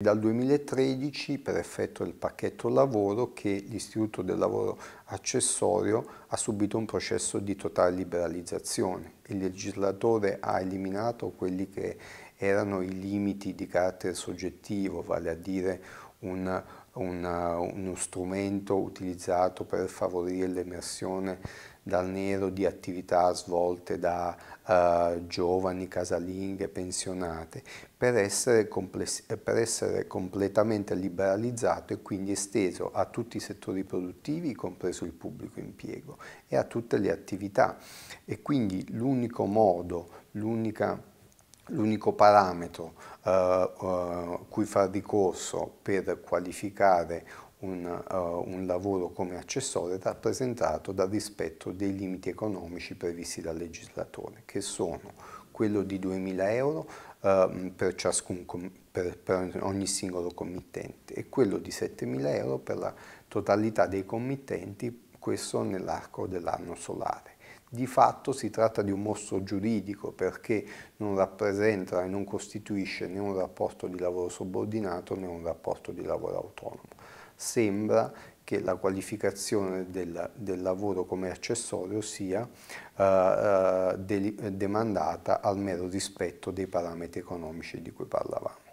Dal 2013, per effetto del pacchetto lavoro, che l'Istituto del Lavoro Accessorio ha subito un processo di totale liberalizzazione. Il legislatore ha eliminato quelli che erano i limiti di carattere soggettivo, vale a dire un una, eh, uno strumento utilizzato per favorire l'emersione dal nero di attività svolte da uh, giovani, casalinghe, pensionate, per essere, per essere, completamente liberalizzato e quindi esteso a tutti i settori produttivi, compreso il pubblico impiego, e a tutte le attività. E quindi l'unico modo, l'unica L'unico parametro eh, eh, cui far ricorso per qualificare un, uh, un, lavoro come accessorio è rappresentato dal rispetto dei limiti economici previsti dal legislatore, che sono quello di 2.000 euro uh, per, ciascun, per, per, ogni singolo committente e quello di 7.000 euro per la totalità dei committenti, questo nell'arco dell'anno solare. Di fatto si tratta di un mostro giuridico perché non rappresenta e non costituisce né un rapporto di lavoro subordinato né un rapporto di lavoro autonomo. Sembra che la qualificazione del, del lavoro come accessorio sia eh, eh de, demandata al mero rispetto dei parametri economici di cui parlavamo.